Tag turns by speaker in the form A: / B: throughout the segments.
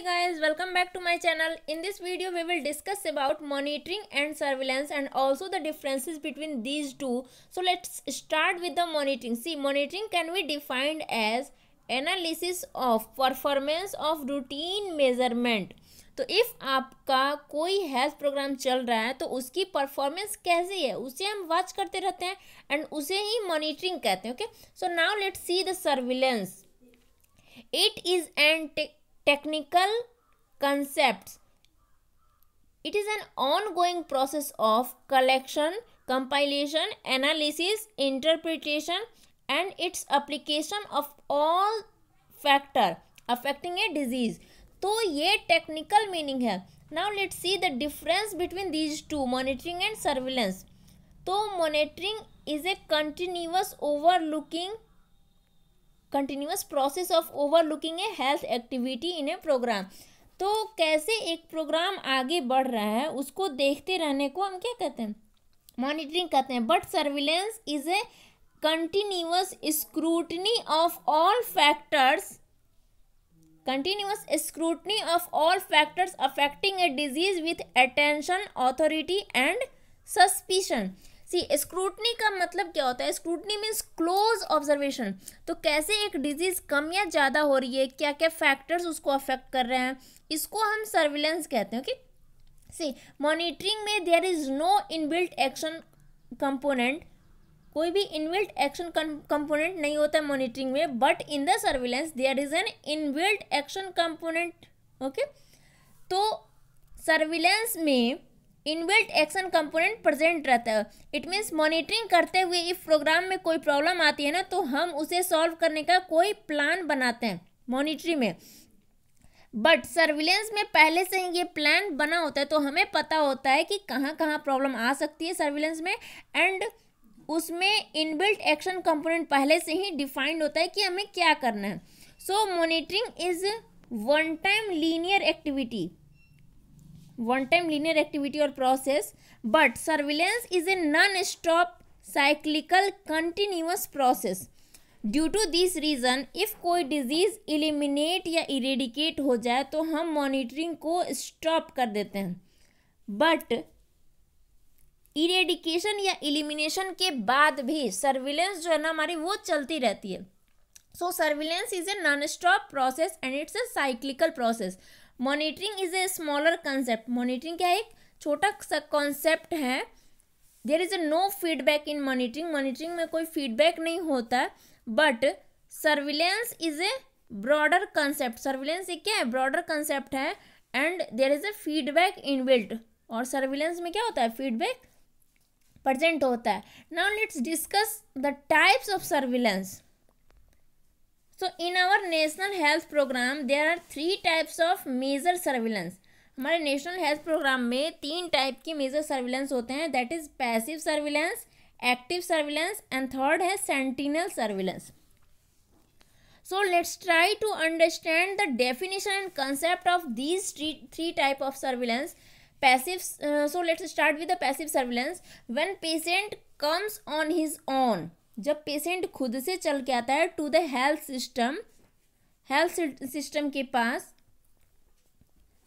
A: hey guys welcome back to my channel in this video we will discuss about monitoring and surveillance and also the differences between these two so let's start with the monitoring see monitoring can be defined as analysis of performance of routine measurement तो if आपका कोई health programme चल रहा है तो उसकी performance कैसी है उसे हम वॉच करते रहते हैं एंड उसे ही मॉनिटरिंग कहते हैं okay so now let's see the surveillance it is and technical concepts. It is an ongoing process of collection, compilation, analysis, interpretation and its application of all factor affecting a disease. तो ye technical meaning hai now let's see the difference between these two monitoring and surveillance तो monitoring is a continuous overlooking continuous process of overlooking a health activity in a program तो कैसे एक programme आगे बढ़ रहा है उसको देखते रहने को हम क्या कहते हैं मॉनिटरिंग कहते हैं but surveillance is a continuous scrutiny of all factors continuous scrutiny of all factors affecting a disease with attention authority and suspicion see scrutiny का मतलब क्या होता है स्क्रूटनी मीन्स क्लोज ऑब्जर्वेशन तो कैसे एक डिजीज़ कम या ज़्यादा हो रही है क्या क्या फैक्टर्स उसको अफेक्ट कर रहे हैं इसको हम सर्विलेंस कहते हैं ओके सी मॉनिटरिंग में there is no inbuilt action component कोई भी इनबिल्ट एक्शन कंपोनेंट नहीं होता है मॉनिटरिंग में but in the surveillance there is an inbuilt action component okay तो सर्विलेंस में इनबिल्ट एक्शन कंपोनेंट प्रेजेंट रहता है इट मीन्स मॉनिटरिंग करते हुए इफ प्रोग्राम में कोई प्रॉब्लम आती है ना तो हम उसे सॉल्व करने का कोई प्लान बनाते हैं मॉनिटरिंग में बट सर्विलेंस में पहले से ही ये प्लान बना होता है तो हमें पता होता है कि कहाँ कहाँ प्रॉब्लम आ सकती है सर्विलेंस में एंड उसमें इनबिल्ट एक्शन कंपोनेंट पहले से ही डिफाइंड होता है कि हमें क्या करना है so monitoring is one time linear activity one time linear activity और process but surveillance is a non stop cyclical continuous process due to this reason if कोई डिजीज़ इलिमिनेट या इरेडिकेट हो जाए तो हम मॉनिटरिंग को स्टॉप कर देते हैं बट इरेडिकेशन या इलिमिनेशन के बाद भी सर्विलेंस जो है ना हमारी वो चलती रहती है so surveillance is a non stop process and it's a cyclical process monitoring is a smaller concept monitoring क्या एक छोटा सा कॉन्सेप्ट है there is a no feedback in monitoring monitoring में कोई फीडबैक नहीं होता but surveillance is a broader concept surveillance एक क्या है ब्रॉडर कंसेप्ट है and there is a feedback inbuilt और सर्विलेंस में क्या होता है फीडबैक प्रजेंट होता है now let's discuss the types of surveillance so in our national health program there are three types of major surveillance हमारे national health program में तीन टाइप की मेजर सर्विलेंस होते हैं that is passive surveillance active surveillance and third है sentinel surveillance so let's try to understand the definition and concept of these three type of surveillance passive so let's start with the passive surveillance when patient comes on his own जब patient खुद से चल के आता है to the health system health system के पास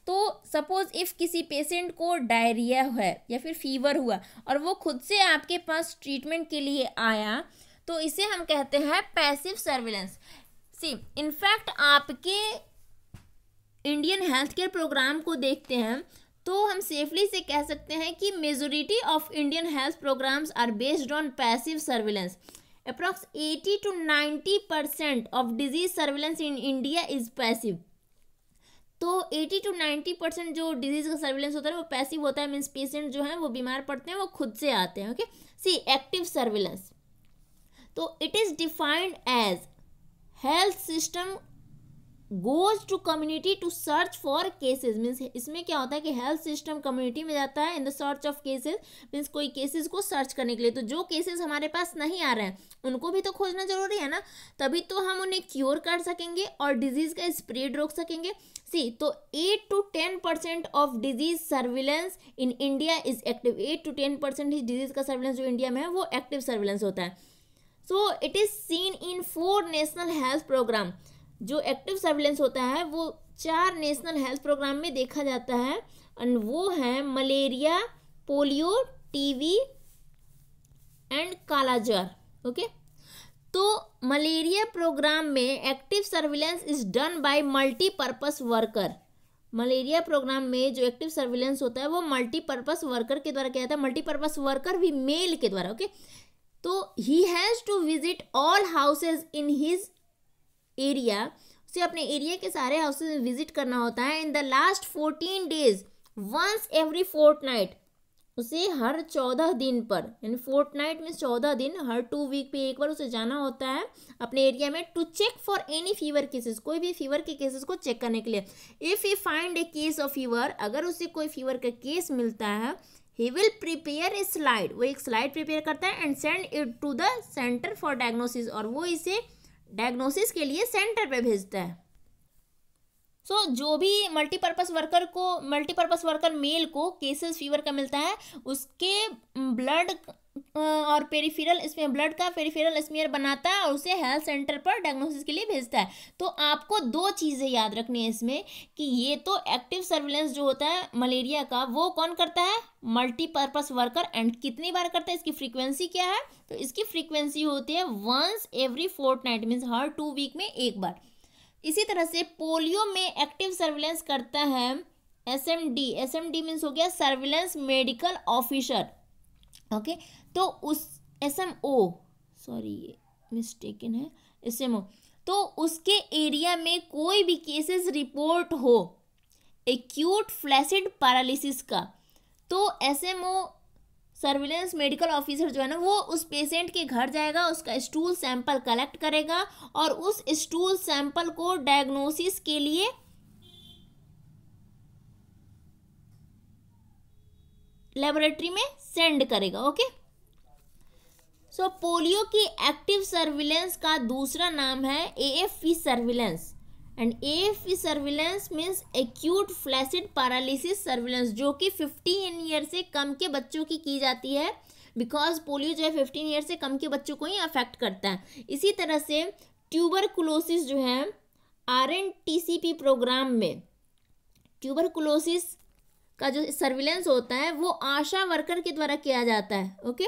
A: तो सपोज इफ़ किसी पेशेंट को डायरिया है या फिर फीवर हुआ और वो खुद से आपके पास ट्रीटमेंट के लिए आया तो इसे हम कहते हैं पैसिव सर्विलेंस सी इनफैक्ट आपके इंडियन हेल्थ केयर प्रोग्राम को देखते हैं तो हम सेफली से कह सकते हैं कि majority of Indian health programs are based on passive surveillance approx 80 to 90 percent of disease surveillance in India is passive तो 80 टू 90 परसेंट जो डिजीज का सर्वेलेंस होता है वो पैसिव होता है मीन्स पेशेंट जो है वो बीमार पड़ते हैं वो खुद से आते हैं ओके सी एक्टिव सर्वेलेंस तो it is defined as health system goes to community to search for cases means इसमें क्या होता है कि हेल्थ सिस्टम कम्युनिटी में जाता है in the search of cases means कोई केसेज को सर्च करने के लिए तो जो केसेज हमारे पास नहीं आ रहे हैं उनको भी तो खोजना जरूरी है ना तभी तो हम उन्हें क्योर कर सकेंगे और डिजीज़ का स्प्रेड रोक सकेंगे सी तो eight to ten percent of disease surveillance in India is active eight to ten percent ही डिजीज़ का सर्विलेंस जो इंडिया में है वो एक्टिव सर्विलेंस होता है so it is seen in four national health program जो एक्टिव सर्विलेंस होता है वो चार नेशनल हेल्थ प्रोग्राम में देखा जाता है एंड वो है malaria polio TB and kala-azar okay तो मलेरिया प्रोग्राम में active surveillance is done by multipurpose worker malaria program में जो एक्टिव सर्विलेंस होता है वो मल्टीपर्पस वर्कर के द्वारा किया जाता है मल्टीपर्पस वर्कर भी मेल के द्वारा ओके तो he has to visit all houses in his area उसे अपने एरिया के सारे हाउसेज विजिट करना होता है in the last fourteen days once every fortnight उसे हर चौदह दिन पर यानी फोर्थ नाइट में चौदह दिन हर टू वीक पे एक बार उसे जाना होता है अपने एरिया में to check for any fever cases कोई भी फीवर के केसेस को चेक करने के लिए if you find a case of fever अगर उसे कोई फीवर का केस मिलता है he will prepare a slide वो एक स्लाइड प्रिपेयर करता है and send it to the centre for diagnosis और वो इसे डायग्नोसिस के लिए सेंटर पे भेजता है सो so, जो भी मल्टीपर्पस वर्कर को मल्टीपर्पस वर्कर मेल को केसेस फीवर का मिलता है उसके ब्लड और पेरीफेरल इसमें ब्लड का पेरीफेरल स्मेयर बनाता है और उसे हेल्थ सेंटर पर डायग्नोसिस के लिए भेजता है तो आपको दो चीज़ें याद रखनी है इसमें कि ये तो एक्टिव सर्विलेंस जो होता है मलेरिया का वो कौन करता है मल्टीपर्पस वर्कर एंड कितनी बार करता है इसकी फ्रीक्वेंसी क्या है तो इसकी फ्रीक्वेंसी होती है once every fortnight means हर टू वीक में एक बार इसी तरह से पोलियो में एक्टिव सर्विलेंस करता है S M D S M D means हो गया सर्विलेंस मेडिकल ऑफिसर ओके तो उस एस एम ओ सॉरी ये मिस्टेक है एस एम ओ तो उसके एरिया में कोई भी केसेस रिपोर्ट हो एक्यूट फ्लैसिड पैरालिसिस का तो S M O surveillance medical officer जो है ना वो उस पेशेंट के घर जाएगा उसका स्टूल सैंपल कलेक्ट करेगा और उस स्टूल सैंपल को डायग्नोसिस के लिए लेबोरेटरी में सेंड करेगा ओके सो so, पोलियो की एक्टिव सर्विलेंस का दूसरा नाम है A F P surveillance and A F P surveillance means acute flaccid paralysis surveillance जो कि फिफ्टीन ईयर से कम के बच्चों की की जाती है बिकॉज पोलियो जो है फिफ्टीन ईयर से कम के बच्चों को ही अफेक्ट करता है इसी तरह से ट्यूबर जो है R N T C P programme में ट्यूबर का जो सर्विलेंस होता है वो आशा वर्कर के द्वारा किया जाता है ओके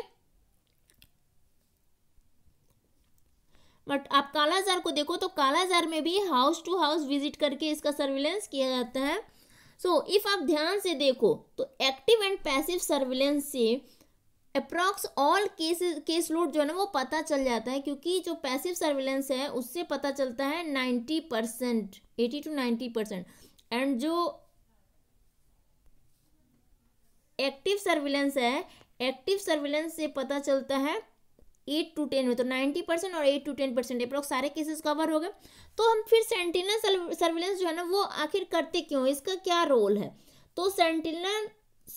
A: बट आप कालाजार को देखो तो कालाजार में भी हाउस टू हाउस विजिट करके इसका सर्विलेंस किया जाता है सो so, इफ आप ध्यान से देखो तो एक्टिव एंड पैसिव सर्विलेंस से approx all cases case load जो है ना वो पता चल जाता है क्योंकि जो पैसिव सर्विलेंस है उससे पता चलता है ninety percent eighty to ninety percent and जो एक्टिव सर्विलेंस है एक्टिव सर्विलेंस से पता चलता है एट टू टेन में तो नाइन्टी परसेंट और eight to ten percent approx सारे केसेस कवर हो गए तो हम फिर सेंटिनल सर्विलेंस जो है ना वो आखिर करते क्यों इसका क्या रोल है तो sentinel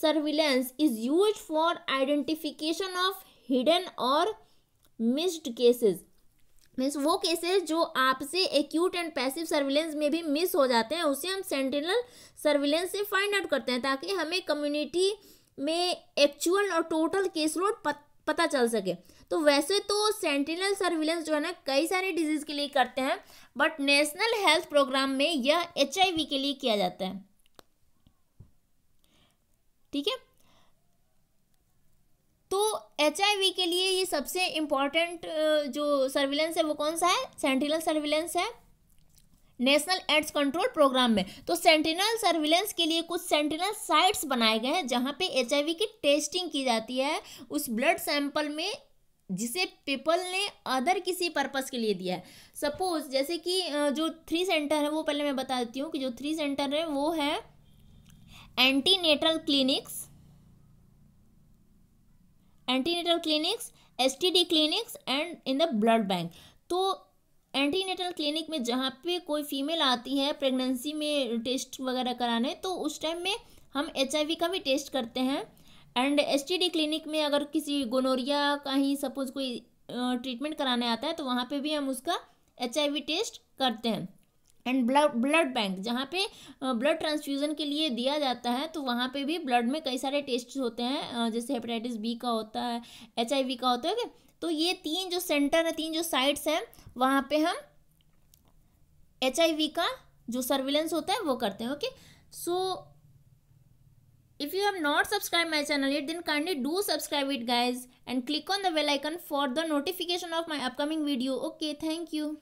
A: surveillance is use for identification of hidden और मिस्ड केसेस मीन्स वो केसेस जो आपसे एक्यूट एंड पैसिव सर्विलेंस में भी मिस हो जाते हैं उसे हम सेंटिनल सर्विलेंस से फाइंड आउट करते हैं ताकि हमें कम्युनिटी में एक्चुअल और टोटल केस लोड पता चल सके तो वैसे तो सेंटिनल सर्विलेंस जो है ना कई सारे डिजीज़ के लिए करते हैं बट नेशनल हेल्थ प्रोग्राम में यह एच के लिए किया जाता है ठीक है तो एच के लिए ये सबसे इम्पॉर्टेंट जो सर्विलेंस है वो कौन सा है सेंटिनल सर्विलेंस है नेशनल एड्स कंट्रोल प्रोग्राम में तो सेंटिनल सर्विलेंस के लिए कुछ सेंटिनल साइट्स बनाए गए हैं जहाँ पे एच की टेस्टिंग की जाती है उस ब्लड सैंपल में जिसे पीपल ने अदर किसी पर्पज के लिए दिया है सपोज जैसे कि जो थ्री सेंटर है वो पहले मैं बता देती हूँ कि जो थ्री सेंटर है वो है antenatal clinics antenatal clinics STD clinics and in the blood bank तो एंटीनेटल क्लिनिक में जहाँ पे कोई फीमेल आती है प्रेगनेंसी में टेस्ट वगैरह कराने तो उस टाइम में हम एच का भी टेस्ट करते हैं एंड एस क्लिनिक में अगर किसी गोनोरिया का ही सपोज कोई ट्रीटमेंट कराने आता है तो वहाँ पे भी हम उसका एच टेस्ट करते हैं एंड ब्लड ब्लड बैंक जहाँ पे ब्लड ट्रांसफ्यूज़न के लिए दिया जाता है तो वहाँ पे भी ब्लड में कई सारे टेस्ट होते हैं जैसे हेपेटाइटिस बी का होता है एच का होता है ओके तो ये तीन जो सेंटर है तीन जो साइट्स हैं वहाँ पे हम एच का जो सर्विलेंस होता है वो करते हैं okay so if you have not subscribed my channel yet then kindly do subscribe it guys and click on the bell icon for the notification of my upcoming video okay thank you